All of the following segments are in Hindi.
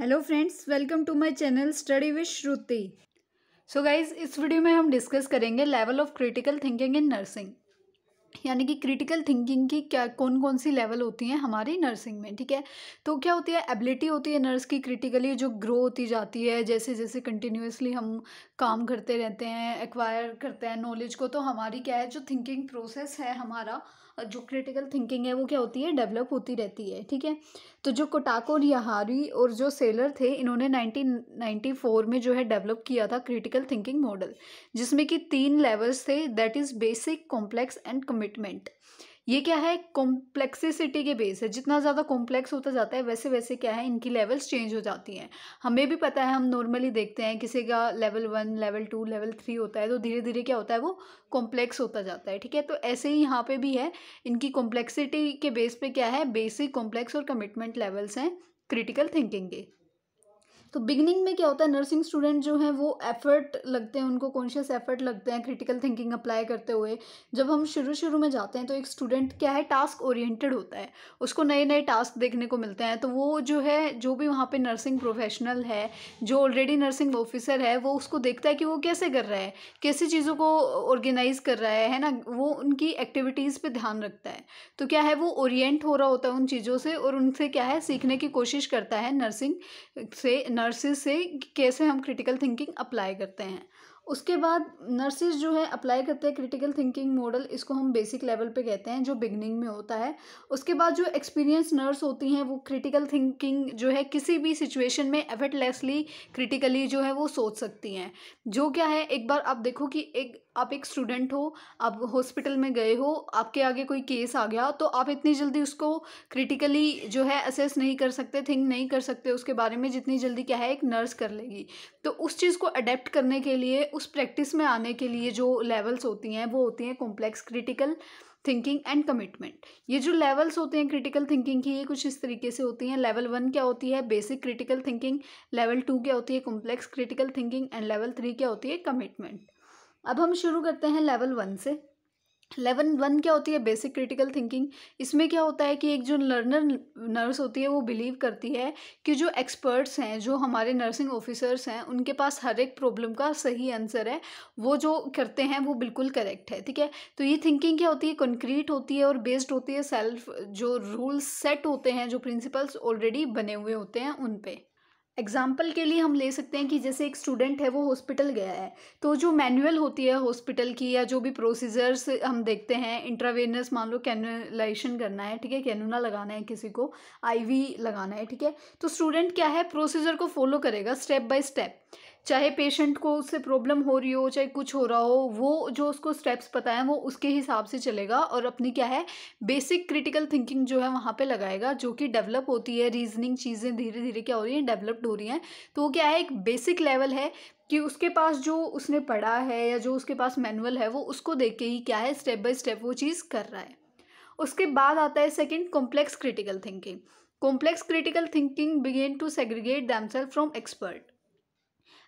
hello friends welcome to my channel study with Shruti so guys इस वीडियो में हम डिस्कस करेंगे level of critical thinking in nursing यानी कि क्रिटिकल थिंकिंग की क्या कौन कौन सी लेवल होती हैं हमारी नर्सिंग में ठीक है तो क्या होती है एबिलिटी होती है नर्स की क्रिटिकली जो ग्रो होती जाती है जैसे जैसे कंटिन्यूसली हम काम करते रहते हैं एक्वायर करते हैं नॉलेज को तो हमारी क्या है जो थिंकिंग प्रोसेस है हमारा जो क्रिटिकल थिंकिंग है वो क्या होती है डेवलप होती रहती है ठीक है तो जो कोटाको निहारी और जो सेलर थे इन्होंने 1994 में जो है डेवलप किया था क्रिटिकल थिंकिंग मॉडल जिसमें कि तीन लेवल्स थे that is basic complex and commitment ये क्या है कॉम्प्लेक्सिसिटी के बेस है जितना ज़्यादा कॉम्प्लेक्स होता जाता है वैसे वैसे क्या है इनकी लेवल्स चेंज हो जाती हैं हमें भी पता है हम नॉर्मली देखते हैं किसी का level one level two level three होता है तो धीरे धीरे क्या होता है वो कॉम्प्लेक्स होता जाता है ठीक है तो ऐसे ही यहाँ पर भी है इनकी कॉम्प्लेक्सिटी के बेस पर क्या है बेसिक कॉम्प्लेक्स और कमिटमेंट लेवल्स हैं क्रिटिकल थिंकिंग के तो बिगनिंग में क्या होता है नर्सिंग स्टूडेंट जो हैं वो एफर्ट लगते हैं उनको कॉन्शियस एफर्ट लगते हैं क्रिटिकल थिंकिंग अप्लाई करते हुए जब हम शुरू शुरू में जाते हैं तो एक स्टूडेंट क्या है टास्क ओरिएंटेड होता है उसको नए नए टास्क देखने को मिलते हैं तो वो जो है जो भी वहाँ पर नर्सिंग प्रोफेशनल है जो ऑलरेडी नर्सिंग ऑफिसर है वो उसको देखता है कि वो कैसे कर रहा है कैसी चीज़ों को ऑर्गेनाइज कर रहा है है ना वो उनकी एक्टिविटीज़ पर ध्यान रखता है तो क्या है वो ओरिएंट हो रहा होता है उन चीज़ों से और उनसे क्या है सीखने की कोशिश करता है नर्सिंग से नर्सेज से कैसे हम क्रिटिकल थिंकिंग अप्लाई करते हैं उसके बाद नर्सेज जो है अप्लाई करते हैं क्रिटिकल थिंकिंग मॉडल इसको हम बेसिक लेवल पे कहते हैं जो बिगनिंग में होता है उसके बाद जो एक्सपीरियंस नर्स होती हैं वो क्रिटिकल थिंकिंग जो है किसी भी सिचुएशन में एफर्टलेसली क्रिटिकली जो है वो सोच सकती हैं जो क्या है एक बार आप देखो कि एक आप एक स्टूडेंट हो आप हॉस्पिटल में गए हो आपके आगे कोई केस आ गया तो आप इतनी जल्दी उसको क्रिटिकली जो है असेस नहीं कर सकते थिंक नहीं कर सकते उसके बारे में जितनी जल्दी क्या है एक नर्स कर लेगी तो उस चीज़ को अडेप्ट करने के लिए उस प्रैक्टिस में आने के लिए जो लेवल्स होती हैं वो होती हैं complex critical thinking and commitment ये जो लेवल्स होते हैं क्रिटिकल थिंकिंग की ये कुछ इस तरीके से होती हैं लेवल वन क्या होती है basic critical thinking level two क्या होती है complex critical thinking and level three क्या होती है कमिटमेंट अब हम शुरू करते हैं लेवल वन से लेवल वन क्या होती है बेसिक क्रिटिकल थिंकिंग इसमें क्या होता है कि एक जो लर्नर नर्स होती है वो बिलीव करती है कि जो एक्सपर्ट्स हैं जो हमारे नर्सिंग ऑफिसर्स हैं उनके पास हर एक प्रॉब्लम का सही आंसर है वो जो करते हैं वो बिल्कुल करेक्ट है ठीक है तो ये थिंकिंग क्या होती है कंक्रीट होती है और बेस्ड होती है सेल्फ जो रूल्स सेट होते हैं जो प्रिंसिपल्स ऑलरेडी बने हुए होते हैं उन पर एग्ज़ाम्पल के लिए हम ले सकते हैं कि जैसे एक स्टूडेंट है वो हॉस्पिटल गया है तो जो मैनुअल होती है हॉस्पिटल की या जो भी प्रोसीजर्स हम देखते हैं इंट्रावेनस मान लो कैनुलाइशन करना है ठीक है कैनुना लगाना है किसी को आईवी लगाना है ठीक है तो स्टूडेंट क्या है प्रोसीजर को फॉलो करेगा स्टेप बाय स्टेप चाहे पेशेंट को उससे प्रॉब्लम हो रही हो चाहे कुछ हो रहा हो वो जो उसको स्टेप्स पता है वो उसके हिसाब से चलेगा और अपनी क्या है बेसिक क्रिटिकल थिंकिंग जो है वहाँ पे लगाएगा जो कि डेवलप होती है रीजनिंग चीज़ें धीरे धीरे क्या हो रही हैं डेवलप्ड हो रही हैं तो वो क्या है एक बेसिक लेवल है कि उसके पास जो उसने पढ़ा है या जो उसके पास मैनुअल है वो उसको देख के ही क्या है स्टेप बाय स्टेप वो चीज़ कर रहा है उसके बाद आता है second complex critical thinking complex critical thinking begin to segregate themselves from expert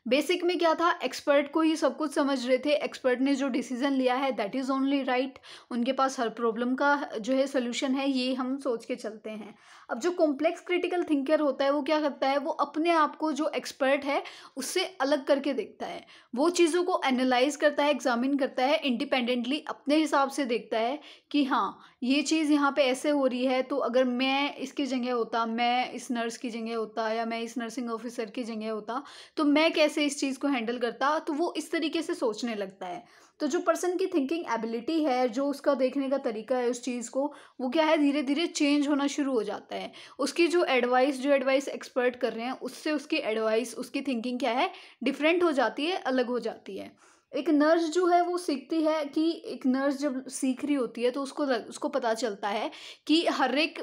basic में क्या था एक्सपर्ट को ही सब कुछ समझ रहे थे एक्सपर्ट ने जो डिसीजन लिया है दैट इज़ ओनली राइट उनके पास हर प्रॉब्लम का जो है सोल्यूशन है ये हम सोच के चलते हैं अब जो कॉम्प्लेक्स क्रिटिकल थिंकर होता है वो क्या करता है वो अपने आप को जो एक्सपर्ट है उससे अलग करके देखता है वो चीज़ों को एनालाइज करता है एग्जामिन करता है इंडिपेंडेंटली अपने हिसाब से देखता है कि हाँ ये चीज़ यहाँ पे ऐसे हो रही है तो अगर मैं इसकी जगह होता मैं इस नर्स की जगह होता या मैं इस नर्सिंग ऑफिसर की जगह होता तो मैं कैसे से इस चीज़ को हैंडल करता तो वो इस तरीके से सोचने लगता है तो जो पर्सन की थिंकिंग एबिलिटी है जो उसका देखने का तरीका है उस चीज़ को वो क्या है धीरे धीरे चेंज होना शुरू हो जाता है उसकी जो एडवाइस जो एडवाइस एक्सपर्ट कर रहे हैं उससे उसकी एडवाइस उसकी थिंकिंग क्या है डिफरेंट हो जाती है अलग हो जाती है एक नर्स जो है वो सीखती है कि एक नर्स जब सीख रही होती है तो उसको उसको पता चलता है कि हर एक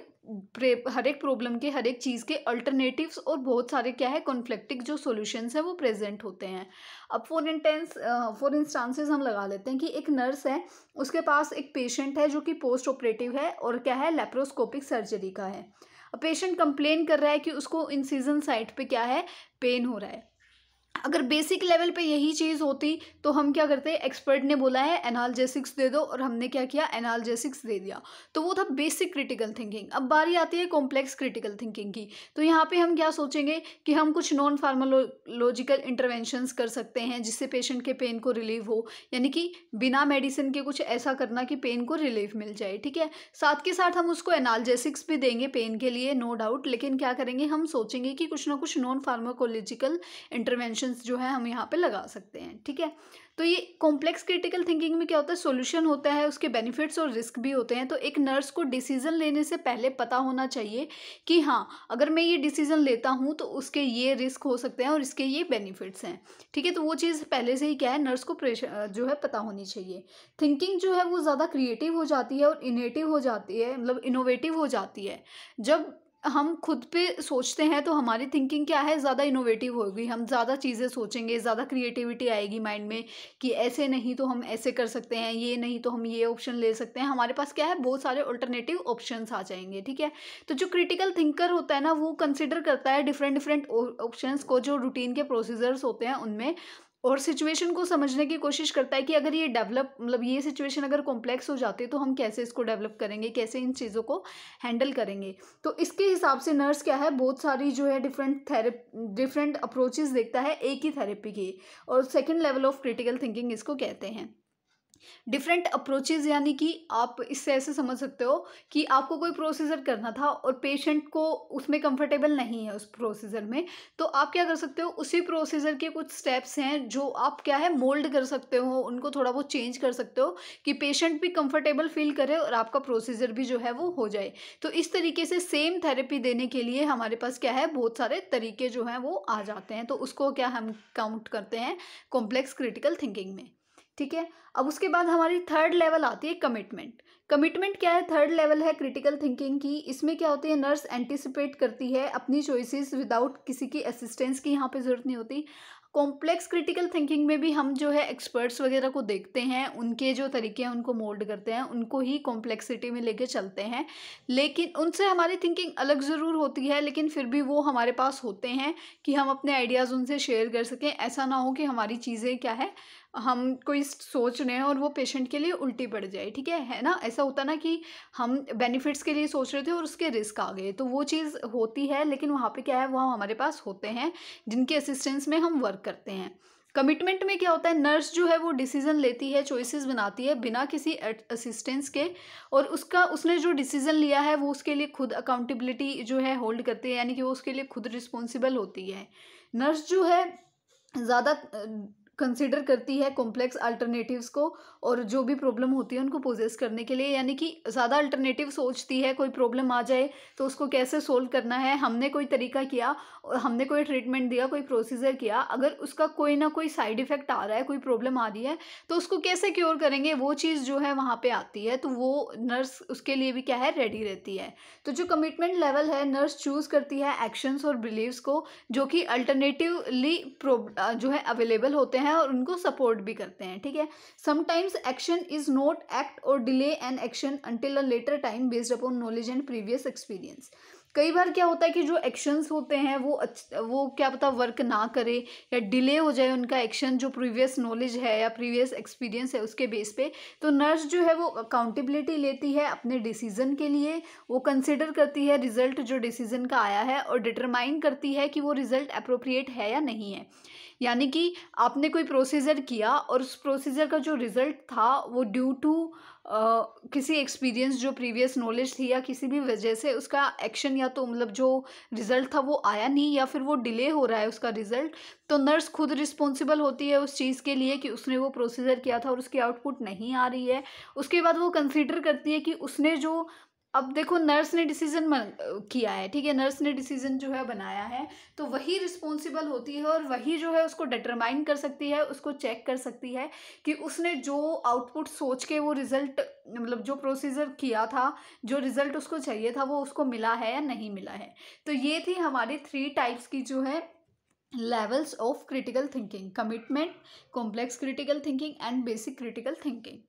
हर एक प्रॉब्लम के हर एक चीज़ के अल्टरनेटिव्स और बहुत सारे क्या है कॉन्फ्लिक्टिक जो सॉल्यूशंस हैं वो प्रेजेंट होते हैं अब फॉर इंटेंस फॉर इंस्टांसेस हम लगा लेते हैं कि एक नर्स है उसके पास एक पेशेंट है जो कि पोस्ट ऑपरेटिव है और क्या है लेप्रोस्कोपिक सर्जरी का है पेशेंट कंप्लेन कर रहा है कि उसको इंसीजन साइट पे क्या है पेन हो रहा है अगर बेसिक लेवल पे यही चीज़ होती तो हम क्या करते एक्सपर्ट ने बोला है एनालजेसिक्स दे दो और हमने क्या किया एनालजेसिक्स दे दिया तो वो था बेसिक क्रिटिकल थिंकिंग अब बारी आती है कॉम्प्लेक्स क्रिटिकल थिंकिंग की तो यहाँ पे हम क्या सोचेंगे कि हम कुछ नॉन फार्मोलॉजिकल इंटरवेंशंस कर सकते हैं जिससे पेशेंट के पेन को रिलीव हो यानी कि बिना मेडिसिन के कुछ ऐसा करना कि पेन को रिलीफ मिल जाए ठीक है साथ के साथ हम उसको एनालजेसिक्स भी देंगे पेन के लिए नो no डाउट लेकिन क्या करेंगे हम सोचेंगे कि कुछ ना कुछ नॉन फार्मोकोलॉजिकल इंटरवेंशन सोल्यूशंस जो है हम यहाँ पे लगा सकते हैं ठीक है तो ये कॉम्प्लेक्स क्रिटिकल थिंकिंग में क्या होता है सोल्यूशन होता है उसके बेनिफिट्स और रिस्क भी होते हैं तो एक नर्स को डिसीजन लेने से पहले पता होना चाहिए कि हाँ अगर मैं ये डिसीजन लेता हूँ तो उसके ये रिस्क हो सकते हैं और इसके ये बेनिफिट्स हैं ठीक है तो वो चीज़ पहले से ही क्या है नर्स को जो है पता होनी चाहिए थिंकिंग जो है वो ज़्यादा क्रिएटिव हो जाती है और इनेटिव हो जाती है मतलब इनोवेटिव हो जाती है जब हम खुद पे सोचते हैं तो हमारी थिंकिंग क्या है ज़्यादा इनोवेटिव होगी हम ज़्यादा चीज़ें सोचेंगे ज़्यादा क्रिएटिविटी आएगी माइंड में कि ऐसे नहीं तो हम ऐसे कर सकते हैं ये नहीं तो हम ये ऑप्शन ले सकते हैं हमारे पास क्या है बहुत सारे ऑल्टरनेटिव ऑप्शंस आ जाएंगे ठीक है तो जो क्रिटिकल थिंकर होता है ना वो कंसिडर करता है डिफरेंट डिफरेंट ऑप्शन को जो रूटीन के प्रोसीजर्स होते हैं उनमें और सिचुएशन को समझने की कोशिश करता है कि अगर ये डेवलप मतलब ये सिचुएशन अगर कॉम्प्लेक्स हो जाती है तो हम कैसे इसको डेवलप करेंगे कैसे इन चीज़ों को हैंडल करेंगे तो इसके हिसाब से नर्स क्या है बहुत सारी जो है डिफरेंट थेरेप डिफरेंट अप्रोचेस देखता है एक ही थेरेपी की और second level of critical thinking इसको कहते हैं डिफरेंट अप्रोचेज़ यानी कि आप इससे ऐसे समझ सकते हो कि आपको कोई प्रोसीजर करना था और पेशेंट को उसमें कंफर्टेबल नहीं है उस प्रोसीजर में तो आप क्या कर सकते हो उसी प्रोसीजर के कुछ स्टेप्स हैं जो आप क्या है मोल्ड कर सकते हो उनको थोड़ा बहुत चेंज कर सकते हो कि पेशेंट भी कंफर्टेबल फील करे और आपका प्रोसीजर भी जो है वो हो जाए तो इस तरीके से सेम थेरेपी देने के लिए हमारे पास क्या है बहुत सारे तरीके जो हैं वो आ जाते हैं तो उसको क्या हम काउंट करते हैं कॉम्प्लेक्स क्रिटिकल थिंकिंग में ठीक है अब उसके बाद हमारी थर्ड लेवल आती है कमिटमेंट कमिटमेंट क्या है थर्ड लेवल है क्रिटिकल थिंकिंग की इसमें क्या होती है नर्स एंटिसिपेट करती है अपनी चॉइसेस विदाउट किसी की असिस्टेंस की यहाँ पे ज़रूरत नहीं होती कॉम्प्लेक्स क्रिटिकल थिंकिंग में भी हम जो है एक्सपर्ट्स वगैरह को देखते हैं उनके जो तरीके हैं उनको मोल्ड करते हैं उनको ही कॉम्प्लेक्सिटी में लेके चलते हैं लेकिन उनसे हमारी थिंकिंग अलग ज़रूर होती है लेकिन फिर भी वो हमारे पास होते हैं कि हम अपने आइडियाज़ उनसे शेयर कर सकें ऐसा ना हो कि हमारी चीज़ें क्या है हम कोई सोच रहे हैं और वो पेशेंट के लिए उल्टी पड़ जाए ठीक है है ना ऐसा होता ना कि हम बेनिफिट्स के लिए सोच रहे थे और उसके रिस्क आ गए तो वो चीज़ होती है लेकिन वहाँ पे क्या है वहाँ हमारे पास होते हैं जिनके असिस्टेंस में हम वर्क करते हैं कमिटमेंट में क्या होता है नर्स जो है वो डिसीजन लेती है चॉइसेस बनाती है बिना किसी असिस्टेंस के और उसका उसने जो डिसीजन लिया है वो उसके लिए खुद अकाउंटेबिलिटी जो है होल्ड करती है यानी कि वो उसके लिए खुद रिस्पॉन्सिबल होती है नर्स जो है ज़्यादा कंसिडर करती है कॉम्प्लेक्स अल्टरनेटिव्स को और जो भी प्रॉब्लम होती है उनको पोजेस करने के लिए यानी कि ज़्यादा अल्टरनेटिव सोचती है कोई प्रॉब्लम आ जाए तो उसको कैसे सोल्व करना है हमने कोई तरीका किया हमने कोई ट्रीटमेंट दिया कोई प्रोसीजर किया अगर उसका कोई ना कोई साइड इफ़ेक्ट आ रहा है कोई प्रॉब्लम आ रही है तो उसको कैसे क्योर करेंगे वो चीज़ जो है वहाँ पर आती है तो वो नर्स उसके लिए भी क्या है रेडी रहती है तो जो कमिटमेंट लेवल है नर्स चूज़ करती है एक्शंस और बिलीव्स को जो कि अल्टरनेटिवली जो है अवेलेबल होते हैं हैं और उनको सपोर्ट भी करते हैं ठीक है sometimes action is not act और delay an action until a later time based upon knowledge and previous experience कई बार क्या होता है कि जो एक्शंस होते हैं वो अच्छा वो क्या पता वर्क ना करे या डिले हो जाए उनका एक्शन जो प्रीवियस नॉलेज है या प्रीवियस एक्सपीरियंस है उसके बेस पे तो नर्स जो है वो अकाउंटेबिलिटी लेती है अपने डिसीजन के लिए वो कंसिडर करती है रिजल्ट जो डिसीजन का आया है और डिटरमाइन करती है कि वो रिजल्ट अप्रोप्रिएट है या नहीं है यानी कि आपने कोई प्रोसीजर किया और उस प्रोसीजर का जो रिज़ल्ट था वो ड्यू टू किसी एक्सपीरियंस जो प्रीवियस नॉलेज थी या किसी भी वजह से उसका एक्शन या तो मतलब जो रिज़ल्ट था वो आया नहीं या फिर वो डिले हो रहा है उसका रिज़ल्ट तो नर्स खुद रिस्पॉन्सिबल होती है उस चीज़ के लिए कि उसने वो प्रोसीजर किया था और उसकी आउटपुट नहीं आ रही है उसके बाद वो कंसिडर करती है कि उसने जो अब देखो नर्स ने डिसीजन किया है ठीक है नर्स ने डिसीजन जो है बनाया है तो वही रिस्पॉन्सिबल होती है और वही जो है उसको डिटरमाइन कर सकती है उसको चेक कर सकती है कि उसने जो आउटपुट सोच के वो रिज़ल्ट मतलब जो प्रोसीजर किया था जो रिज़ल्ट उसको चाहिए था वो उसको मिला है या नहीं मिला है तो ये थी हमारी थ्री टाइप्स की जो है levels of critical thinking commitment complex critical thinking and basic critical thinking